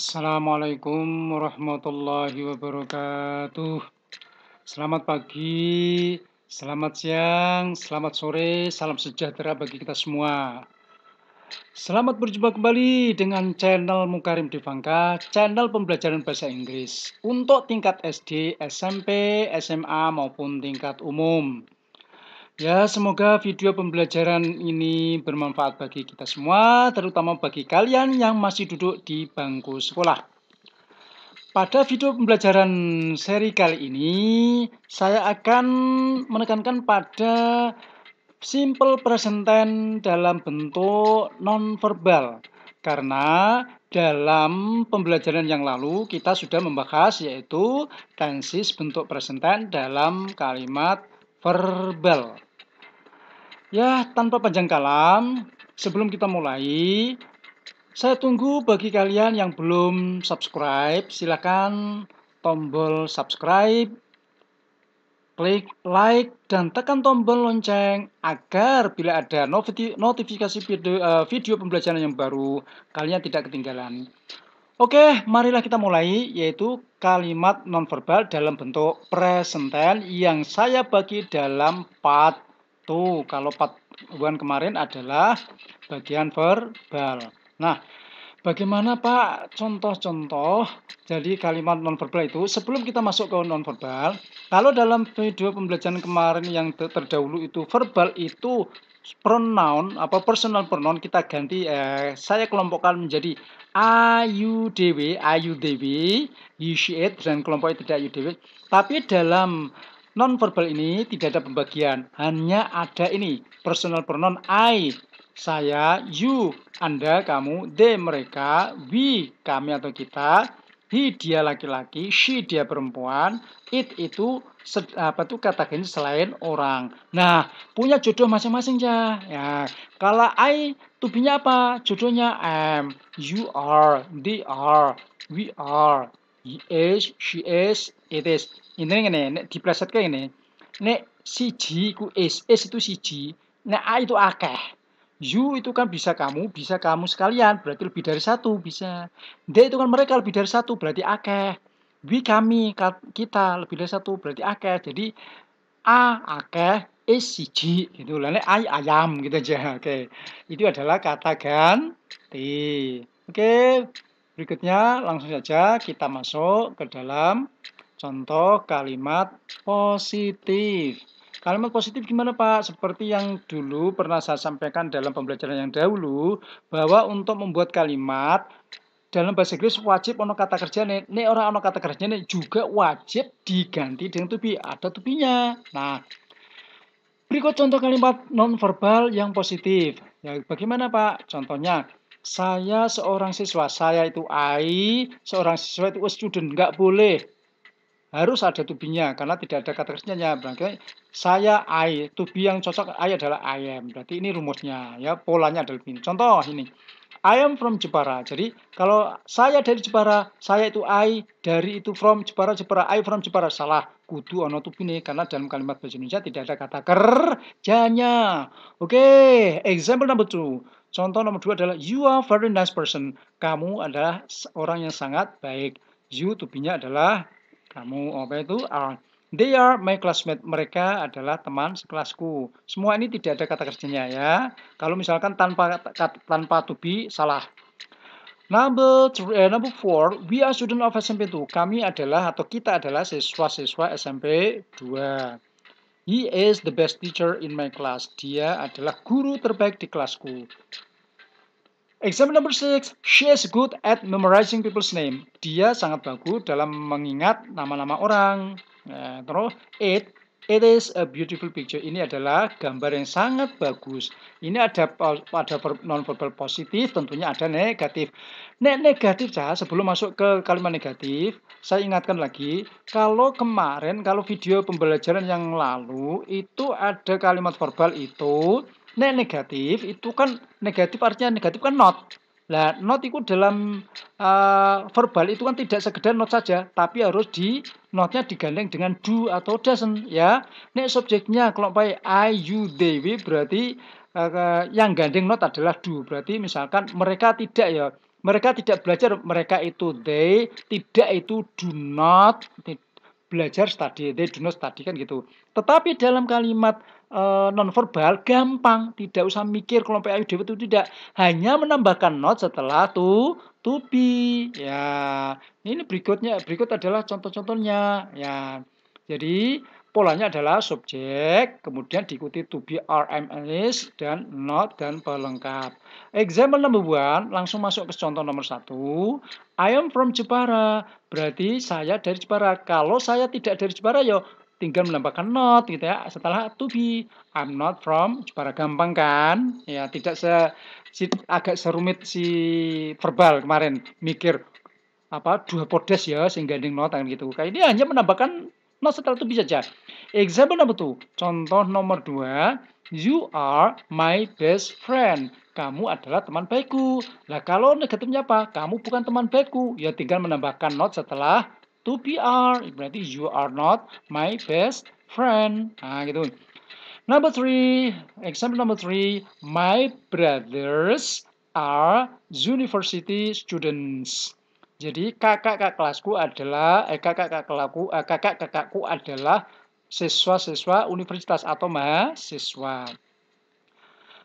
Assalamualaikum warahmatullahi wabarakatuh. Selamat pagi, selamat siang, selamat sore, salam sejahtera bagi kita semua. Selamat berjumpa kembali dengan channel Mukarim Devangka, channel pembelajaran bahasa Inggris untuk tingkat SD, SMP, SMA maupun tingkat umum. Ya, semoga video pembelajaran ini bermanfaat bagi kita semua, terutama bagi kalian yang masih duduk di bangku sekolah. Pada video pembelajaran seri kali ini, saya akan menekankan pada simple present tense dalam bentuk nonverbal. Karena dalam pembelajaran yang lalu kita sudah membahas yaitu tensis bentuk present tense dalam kalimat verbal. Ya, tanpa panjang kalam, sebelum kita mulai, saya tunggu bagi kalian yang belum subscribe, silakan tombol subscribe, klik like, dan tekan tombol lonceng agar bila ada notifikasi video, eh, video pembelajaran yang baru, kalian tidak ketinggalan. Oke, marilah kita mulai, yaitu kalimat nonverbal dalam bentuk present tense yang saya bagi dalam part 1 Kalau part one kemarin adalah bagian verbal. Nah, bagaimana Pak contoh-contoh jadi kalimat nonverbal itu sebelum kita masuk ke nonverbal, kalau dalam video pembelajaran kemarin yang terdahulu itu verbal itu pronoun apa personal pronoun kita ganti eh, saya kelompokkan menjadi ayu dewi ayu dewi dan kelompoknya tidak ayu dewi tapi dalam Non verbal ini tidak ada pembagian, hanya ada ini, personal pronoun I, saya, you, Anda, kamu, they, mereka, we, kami atau kita, he dia laki-laki, she dia perempuan, it itu apa tuh kata selain orang. Nah, punya jodoh masing-masing ya. Ya, kalau I tubinya punya apa? Jodohnya am, you are, they are, we are is she is it is ini ngene nek diplesetke ngene nek siji iku is is itu siji nek a itu akeh you itu kan bisa kamu, bisa kamu sekalian, berarti lebih dari satu bisa. They itu kan mereka lebih dari satu, berarti akeh. We kami kita lebih dari satu, berarti akeh. Jadi a akeh, c, siji itu lainnya ay ayam gitu aja. Oke, okay. itu adalah kata ganti. Oke. Okay. Berikutnya langsung saja kita masuk ke dalam contoh kalimat positif. Kalimat positif gimana Pak? Seperti yang dulu pernah saya sampaikan dalam pembelajaran yang dahulu, bahwa untuk membuat kalimat dalam bahasa Inggris wajib ono kata kerja nih, nih orang ono kata kerja nih juga wajib diganti dengan to ada to Nah, berikut contoh kalimat non verbal yang positif. Ya, bagaimana Pak? Contohnya, saya seorang siswa, saya itu I, seorang siswa itu student, nggak boleh. Harus ada to karena tidak ada kata kerjanya. Berarti saya I, to yang cocok I adalah I am. Berarti ini rumusnya, ya polanya adalah ini. Contoh ini, I am from Jepara. Jadi kalau saya dari Jepara, saya itu I, dari itu from Jepara, Jepara, I from Jepara. Salah, kudu ono tupine karena dalam kalimat bahasa Indonesia tidak ada kata kerjanya. Oke, okay. example number two. Contoh nomor dua adalah you are very nice person. Kamu adalah orang yang sangat baik. You to be-nya adalah kamu. Oh, apa itu? Are. Ah, they are my classmate. Mereka adalah teman sekelasku. Semua ini tidak ada kata kerjanya ya. Kalau misalkan tanpa tanpa to be salah. Number three, eh, number four, we are student of SMP 2. Kami adalah atau kita adalah siswa-siswa SMP 2. He is the best teacher in my class. Dia adalah guru terbaik di kelasku. Example number six. She is good at memorizing people's name. Dia sangat bagus dalam mengingat nama-nama orang. Nah, terus, eight. It is a beautiful picture. Ini adalah gambar yang sangat bagus. Ini ada pada non-verbal positif, tentunya ada negatif. Nek negatif, sebelum masuk ke kalimat negatif, saya ingatkan lagi, kalau kemarin, kalau video pembelajaran yang lalu, itu ada kalimat verbal itu, nek negatif, itu kan negatif artinya negatif kan not. Nah, not itu dalam uh, verbal itu kan tidak sekedar not saja, tapi harus di notnya digandeng dengan do atau doesn't ya. Nek subjeknya kalau kelompai I, you, they, we berarti uh, yang gandeng not adalah do. Berarti misalkan mereka tidak ya. Mereka tidak belajar, mereka itu they, tidak itu do not belajar study, they do not study kan gitu. Tetapi dalam kalimat Eh, nonverbal gampang, tidak usah mikir kelompok ayu dewet itu tidak, hanya menambahkan not setelah tu to be. Ya, ini berikutnya berikut adalah contoh-contohnya. Ya. Jadi polanya adalah subjek, kemudian diikuti to be RMS dan not dan pelengkap. Example number one, langsung masuk ke contoh nomor satu. I am from Jepara, berarti saya dari Jepara. Kalau saya tidak dari Jepara, yo ya tinggal menambahkan not gitu ya setelah to be I'm not from para gampang kan ya tidak se si, agak serumit si verbal kemarin mikir apa dua podes ya sehingga ding not kan gitu kayak ini hanya menambahkan not setelah to be saja example number two contoh nomor dua you are my best friend kamu adalah teman baikku lah kalau negatifnya apa kamu bukan teman baikku ya tinggal menambahkan not setelah to PR berarti you are not my best friend nah gitu number three example number three my brothers are university students jadi kakak-kakak kelasku adalah eh kakak-kakak kelasku eh, kakak-kakakku adalah siswa-siswa universitas atau mahasiswa.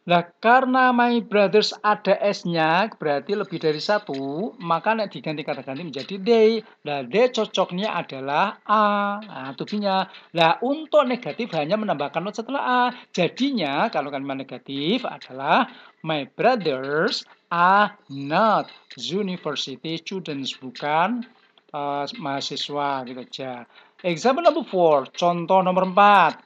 Nah, karena my brothers ada S-nya, berarti lebih dari satu, maka nek diganti kata ganti menjadi they. Nah, they cocoknya adalah A. Nah, tubinya. Nah, untuk negatif hanya menambahkan not setelah A. Jadinya, kalau kalimat negatif adalah my brothers are not university students, bukan uh, mahasiswa gitu aja. Example number four, contoh nomor empat.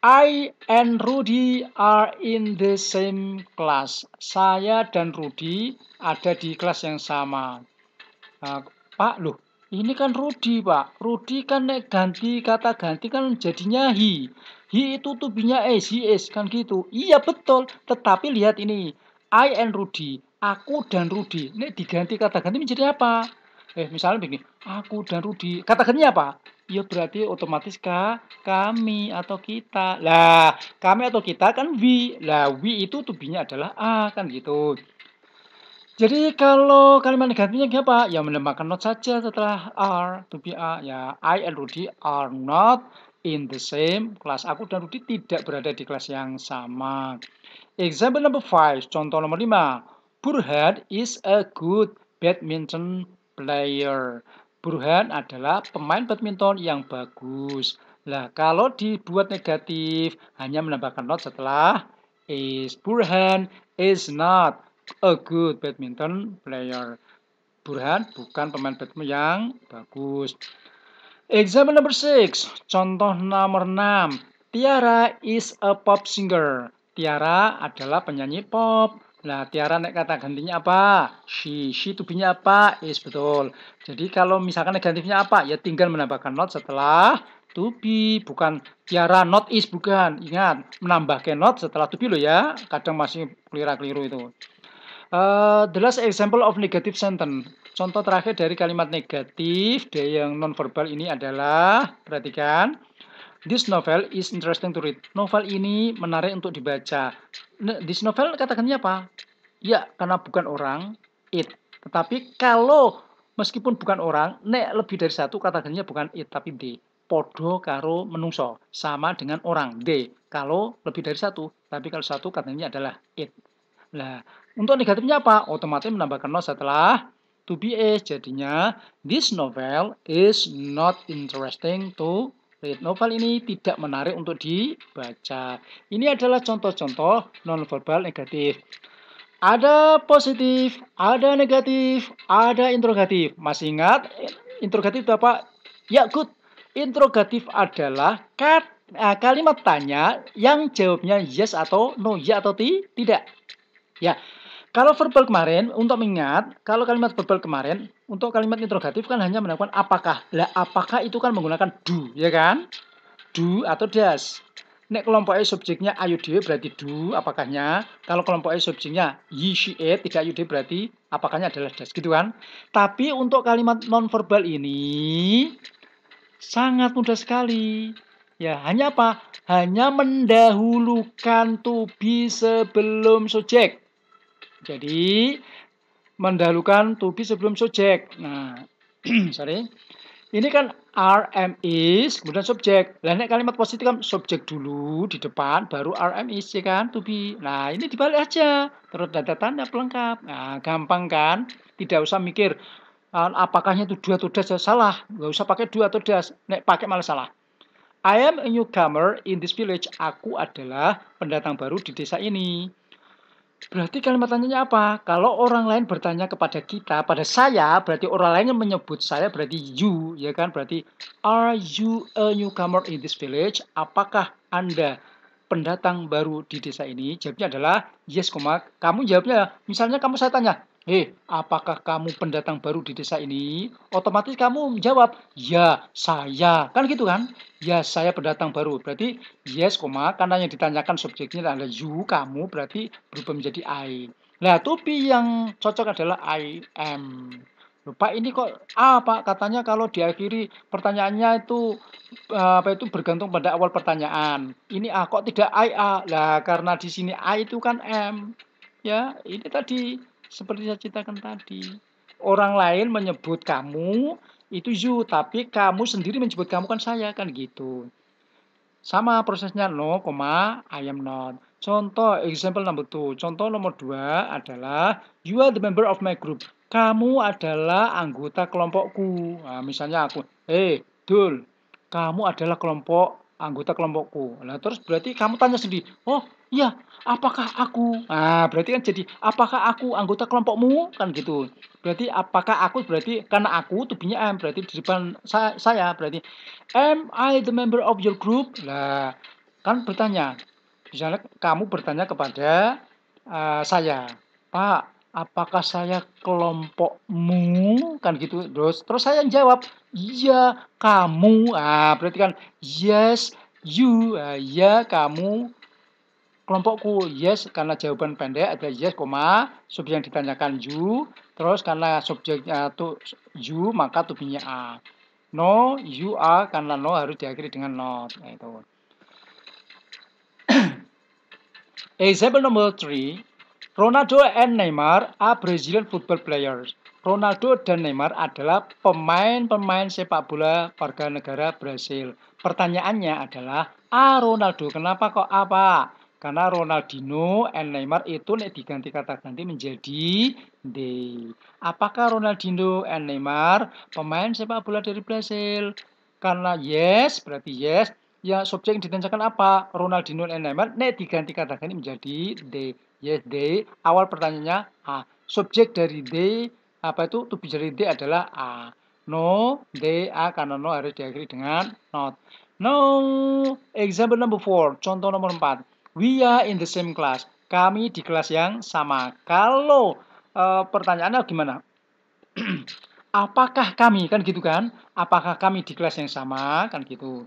I and Rudy are in the same class. Saya dan Rudy ada di kelas yang sama. Uh, Pak, loh, ini kan Rudy, Pak. Rudy kan naik ganti kata ganti kan jadinya he. He itu tubinya is, he is, kan gitu. Iya, betul. Tetapi lihat ini. I and Rudy. Aku dan Rudy. Ini diganti kata ganti menjadi apa? Eh, misalnya begini. Aku dan Rudy. Kata gantinya apa? ya berarti otomatis ka, kami atau kita. Lah, kami atau kita kan we. Lah, we itu tubinya adalah a kan gitu. Jadi kalau kalimat negatifnya apa? Ya menambahkan not saja setelah are to be a. Ya, I and Rudy are not in the same class. Aku dan Rudy tidak berada di kelas yang sama. Example number five. Contoh nomor lima. Burhan is a good badminton player. Burhan adalah pemain badminton yang bagus. Nah, kalau dibuat negatif, hanya menambahkan not setelah is. Burhan is not a good badminton player. Burhan bukan pemain badminton yang bagus. Example number 6. Contoh nomor 6. Tiara is a pop singer. Tiara adalah penyanyi pop. Nah, Tiara naik kata gantinya apa? She. She to be apa? Is, betul. Jadi kalau misalkan negatifnya apa? Ya tinggal menambahkan not setelah to be. Bukan Tiara not is, bukan. Ingat, menambahkan not setelah to be loh ya. Kadang masih keliru-keliru itu. Uh, the last example of negative sentence. Contoh terakhir dari kalimat negatif dari yang non verbal ini adalah, perhatikan, This novel is interesting to read. Novel ini menarik untuk dibaca. Nah, this novel katakannya apa? Ya, karena bukan orang, it. Tetapi kalau meskipun bukan orang, nek lebih dari satu katakannya bukan it, tapi the. Podo karo menungso, sama dengan orang, the. Kalau lebih dari satu, tapi kalau satu katanya adalah it. Nah, untuk negatifnya apa? Otomatis menambahkan no setelah to be is. Jadinya, this novel is not interesting to Lead novel ini tidak menarik untuk dibaca. Ini adalah contoh-contoh nonverbal negatif. Ada positif, ada negatif, ada interrogatif. Masih ingat interrogatif itu apa? Ya, good. Interrogatif adalah eh, kalimat tanya yang jawabnya yes atau no, ya atau tidak. Ya, kalau verbal kemarin, untuk mengingat, kalau kalimat verbal kemarin, untuk kalimat interrogatif kan hanya melakukan apakah. Lah apakah itu kan menggunakan do, ya kan? Do atau das. Nek kelompoknya subjeknya ayu dewe berarti do, apakahnya. Kalau kelompoknya subjeknya ye, she, e, tidak ayu dewe berarti apakahnya adalah das, gitu kan? Tapi untuk kalimat non verbal ini, sangat mudah sekali. Ya, hanya apa? Hanya mendahulukan to be sebelum subjek. Jadi mendahulukan to be sebelum subjek. Nah, sorry. Ini kan RM is, kemudian subjek. Lainnya ini kalimat positif kan subjek dulu di depan, baru RM is, ya kan, to be. Nah, ini dibalik aja. Terus data tanda pelengkap. Nah, gampang kan? Tidak usah mikir, ah, apakahnya itu dua atau das, ya, salah. Gak usah pakai dua atau das. Nek pakai malah salah. I am a newcomer in this village. Aku adalah pendatang baru di desa ini. Berarti kalimat tanyanya apa? Kalau orang lain bertanya kepada kita, pada saya, berarti orang lain yang menyebut saya berarti you, ya kan? Berarti are you a newcomer in this village? Apakah Anda pendatang baru di desa ini? Jawabnya adalah yes, kamu jawabnya. Misalnya kamu saya tanya, hei, eh, apakah kamu pendatang baru di desa ini? Otomatis kamu menjawab, ya, saya. Kan gitu kan? Ya, saya pendatang baru. Berarti, yes, koma, karena yang ditanyakan subjeknya adalah you, kamu, berarti berubah menjadi I. Nah, topi yang cocok adalah I am. Lupa ini kok ah katanya kalau diakhiri pertanyaannya itu eh, apa itu bergantung pada awal pertanyaan. Ini A ah, kok tidak I A? Ah? Lah karena di sini I itu kan M. Ya, ini tadi seperti saya ceritakan tadi, orang lain menyebut kamu itu you, tapi kamu sendiri menyebut kamu kan saya kan gitu. Sama prosesnya no, koma, I am not. Contoh, example number two. Contoh nomor dua adalah you are the member of my group. Kamu adalah anggota kelompokku. Nah, misalnya aku, eh, hey, Dul, kamu adalah kelompok anggota kelompokku. Nah, terus berarti kamu tanya sendiri, oh, ya apakah aku ah berarti kan jadi apakah aku anggota kelompokmu kan gitu berarti apakah aku berarti karena aku tubuhnya M. berarti di depan saya, saya berarti am I the member of your group lah kan bertanya misalnya kamu bertanya kepada uh, saya pak apakah saya kelompokmu kan gitu terus terus saya jawab iya kamu ah berarti kan yes you ah, ya kamu kelompokku yes karena jawaban pendek ada yes, koma subjek yang ditanyakan you, terus karena subjeknya itu you maka tubuhnya a. No, you are karena no harus diakhiri dengan not. Nah, itu. Example number 3. Ronaldo and Neymar are Brazilian football players. Ronaldo dan Neymar adalah pemain-pemain sepak bola warga negara Brasil. Pertanyaannya adalah, a Ronaldo, kenapa kok apa?" Karena Ronaldinho and Neymar itu nek diganti kata ganti menjadi de. Apakah Ronaldinho and Neymar pemain sepak bola dari Brasil? Karena yes berarti yes. Ya subjek yang ditanyakan apa? Ronaldinho and Neymar nek diganti kata ganti menjadi de. Yes de. Awal pertanyaannya A. Subjek dari de apa itu to be dari de adalah A. No, de A karena no harus diakhiri dengan not. No, example number 4, contoh nomor 4. We are in the same class. Kami di kelas yang sama. Kalau e, eh, pertanyaannya gimana? Apakah kami kan gitu kan? Apakah kami di kelas yang sama kan gitu?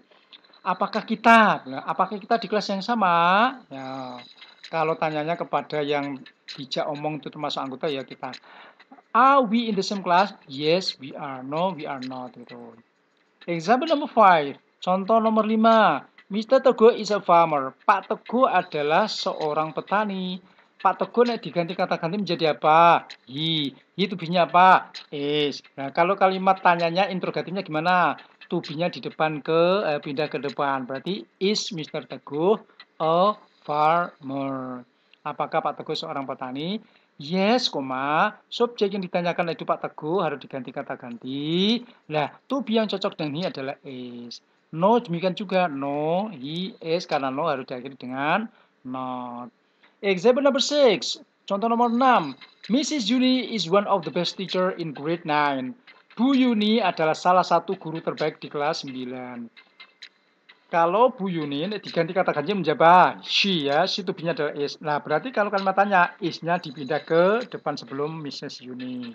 Apakah kita? Nah, apakah kita di kelas yang sama? Ya. Kalau tanyanya kepada yang bijak omong itu termasuk anggota ya kita. Are we in the same class? Yes, we are. No, we are not. Gitu. Example number five. Contoh nomor lima. Mr. Teguh is a farmer. Pak Teguh adalah seorang petani. Pak Teguh nek diganti kata ganti menjadi apa? He. He to apa? Is. Nah, kalau kalimat tanyanya interrogatifnya gimana? To be di depan ke eh, pindah ke depan. Berarti is Mr. Teguh a farmer. Apakah Pak Teguh seorang petani? Yes, koma, subjek yang ditanyakan itu Pak Teguh harus diganti kata ganti. Nah, to be yang cocok dengan ini adalah is. No demikian juga no, he is karena no harus diakhiri dengan not. Example number six, Contoh nomor enam. Mrs. Yuni is one of the best teacher in grade 9. Bu Yuni adalah salah satu guru terbaik di kelas 9. Kalau Bu Yuni diganti kata ganti menjawab. she ya, she be nya adalah is. Nah, berarti kalau kalimat tanya, is-nya dipindah ke depan sebelum Mrs. Yuni.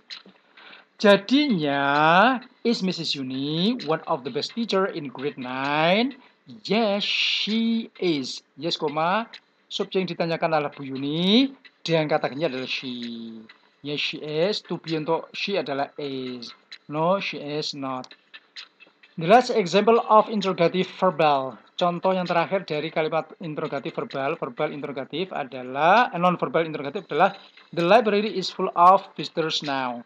Jadinya, is Mrs. Yuni one of the best teacher in grade 9? Yes, she is. Yes, koma. Subjek yang ditanyakan adalah Bu Yuni dan kata adalah she. Yes, she is. To be untuk she adalah is. No, she is not. The last example of interrogative verbal. Contoh yang terakhir dari kalimat interrogative verbal, verbal interrogative adalah, eh, non-verbal interrogative adalah, the library is full of visitors now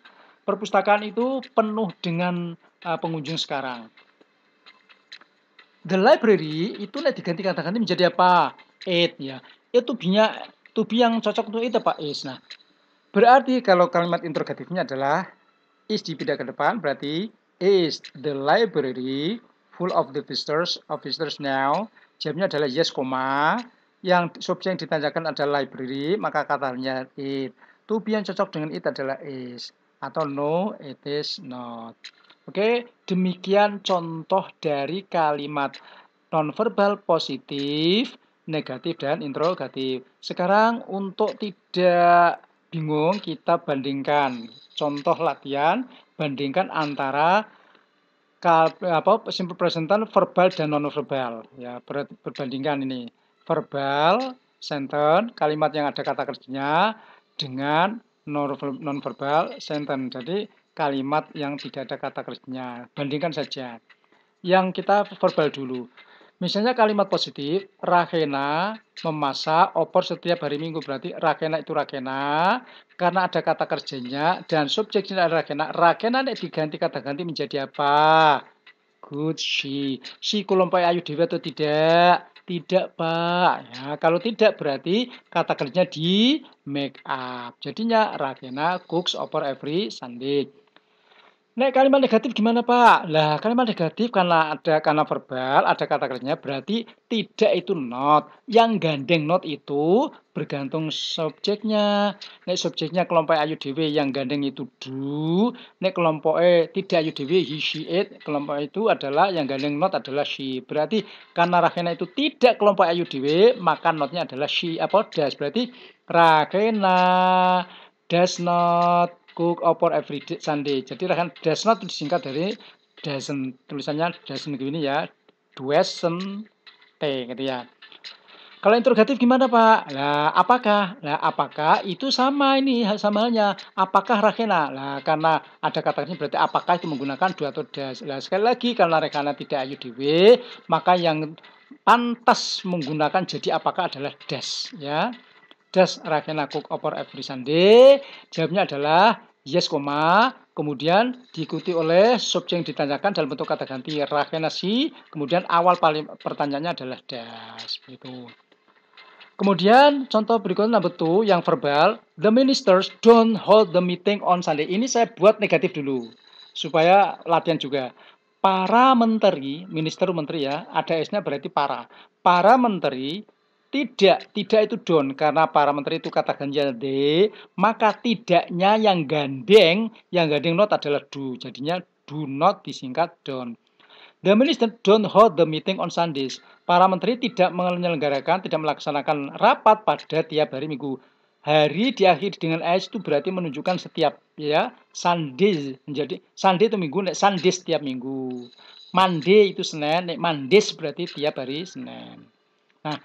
perpustakaan itu penuh dengan uh, pengunjung sekarang. The library itu nih diganti kata-ganti menjadi apa? It ya. itu binya to be yang cocok untuk itu Pak is. Nah, berarti kalau kalimat interrogatifnya adalah is di pindah ke depan berarti is the library full of the visitors of visitors now. Jawabnya adalah yes, koma. Yang subjek yang ditanyakan adalah library, maka katanya it. To yang cocok dengan it adalah is atau no it is not. Oke, demikian contoh dari kalimat nonverbal positif, negatif dan interrogatif. Sekarang untuk tidak bingung kita bandingkan contoh latihan bandingkan antara apa simple present verbal dan nonverbal ya ber, berbandingkan ini verbal sentence kalimat yang ada kata kerjanya dengan non verbal sentence. Jadi kalimat yang tidak ada kata kerjanya. Bandingkan saja. Yang kita verbal dulu. Misalnya kalimat positif, rakena memasak opor setiap hari minggu. Berarti rakena itu rakena karena ada kata kerjanya, dan subjeknya adalah rakena rakena ini diganti kata ganti menjadi apa? Good, she. si kulompai ayu dewa atau tidak? Tidak, Pak. Ya, kalau tidak berarti kata kerjanya di make up. Jadinya Rakena cooks over every Sunday. Nek kalimat negatif gimana Pak? Lah kalimat negatif karena ada karena verbal, ada kata kerjanya berarti tidak itu not. Yang gandeng not itu bergantung subjeknya. Nek subjeknya kelompok ayu dewi yang gandeng itu do. Nek kelompok e tidak ayu dewi he she it. Kelompok itu adalah yang gandeng not adalah she. Berarti karena rakena itu tidak kelompok ayu dewi maka notnya adalah she apa das. Berarti rakena does not cook opor every day, Sunday. Jadi rekan does not disingkat dari doesn't. Tulisannya doesn't begini ya. Doesn't gitu ya. Kalau interrogatif gimana Pak? Lah apakah? Lah apakah itu sama ini sama halnya. Apakah rakena? Lah karena ada kata ini berarti apakah itu menggunakan dua atau das. Lah sekali lagi karena rekana tidak ayu dewe, maka yang pantas menggunakan jadi apakah adalah das ya. Does Ravena cook opor every Sunday? Jawabnya adalah yes, koma. Kemudian diikuti oleh subjek yang ditanyakan dalam bentuk kata ganti Ravena si. Kemudian awal paling pertanyaannya adalah does. Begitu. Kemudian contoh berikutnya number two yang verbal, the ministers don't hold the meeting on Sunday. Ini saya buat negatif dulu supaya latihan juga. Para menteri, minister menteri ya, ada esnya berarti para. Para menteri tidak, tidak itu don karena para menteri itu kata ganjil D, maka tidaknya yang gandeng, yang gandeng not adalah do. Jadinya do not disingkat don. The minister don't hold the meeting on Sundays. Para menteri tidak menyelenggarakan, tidak melaksanakan rapat pada tiap hari Minggu. Hari diakhiri dengan S itu berarti menunjukkan setiap ya Sundays menjadi Sunday itu Minggu, nek Sundays setiap Minggu. Monday itu Senin, nek Mondays berarti tiap hari Senin. Nah,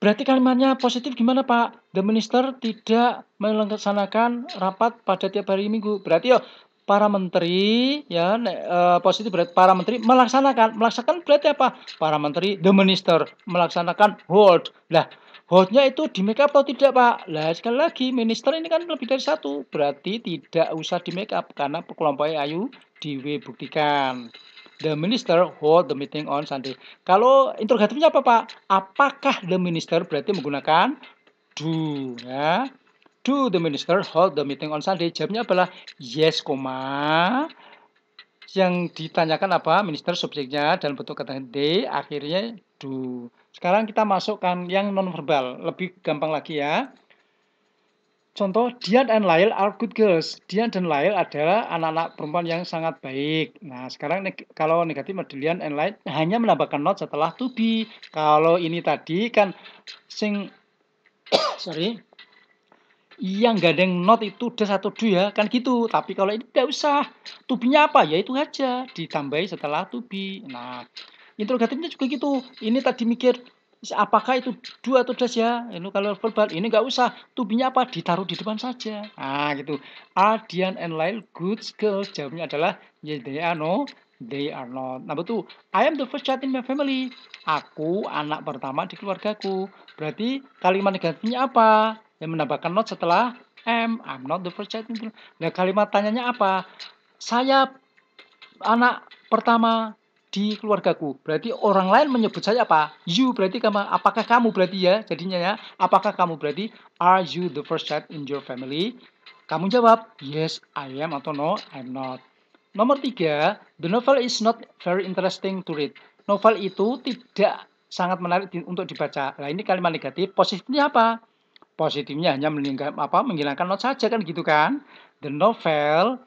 Berarti kalimatnya positif gimana Pak? The Minister tidak melaksanakan rapat pada tiap hari minggu. Berarti yo ya, para menteri ya uh, positif berarti para menteri melaksanakan melaksanakan berarti apa para menteri the minister melaksanakan hold lah holdnya itu di make up atau tidak pak lah sekali lagi minister ini kan lebih dari satu berarti tidak usah di make up karena kelompoknya ayu diwe buktikan The minister hold the meeting on Sunday. Kalau interrogatifnya apa, Pak? Apakah the minister berarti menggunakan do, ya? Do the minister hold the meeting on Sunday? Jawabnya adalah yes, koma. Yang ditanyakan apa? Minister subjeknya dalam bentuk kata D akhirnya do. Sekarang kita masukkan yang nonverbal, lebih gampang lagi ya. Contoh, Dian and Lyle are good girls. Dian dan Lyle adalah anak-anak perempuan yang sangat baik. Nah, sekarang neg kalau negatif Dian and Lyle hanya menambahkan not setelah to be. Kalau ini tadi kan sing sorry yang gandeng not itu udah satu do ya kan gitu tapi kalau ini tidak usah to nya apa ya itu aja ditambahi setelah to be nah interrogatifnya juga gitu ini tadi mikir apakah itu dua atau das ya? Ini kalau verbal ini nggak usah. tubinya apa? Ditaruh di depan saja. Ah gitu. Adian ah, and Lyle good girls? Jawabnya adalah yes they are no, they are not. Nah betul. I am the first child in my family. Aku anak pertama di keluargaku. Berarti kalimat negatifnya apa? Yang menambahkan not setelah am. I'm not the first child in my family. Nah kalimat tanyanya apa? Saya anak pertama di keluargaku. Berarti orang lain menyebut saya apa? You berarti kamu. Apakah kamu berarti ya? Jadinya ya. Apakah kamu berarti are you the first child in your family? Kamu jawab yes I am atau no I'm not. Nomor tiga, the novel is not very interesting to read. Novel itu tidak sangat menarik di, untuk dibaca. Nah ini kalimat negatif. Positifnya apa? Positifnya hanya meninggal, apa, menghilangkan not saja kan gitu kan. The novel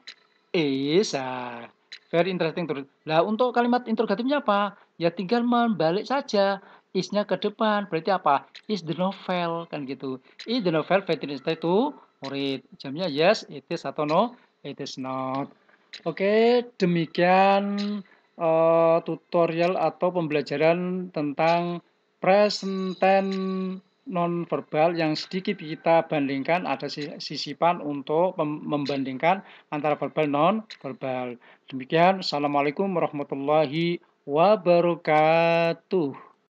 is uh, Very interesting terus. Nah, untuk kalimat interrogatifnya apa? Ya tinggal membalik saja isnya ke depan. Berarti apa? Is the novel kan gitu. Is the novel very interesting to read. Jamnya yes, it is atau no, it is not. Oke, demikian uh, tutorial atau pembelajaran tentang present tense non verbal yang sedikit kita bandingkan ada sisipan untuk membandingkan antara verbal non verbal Demikian, Assalamualaikum warahmatullahi wabarakatuh.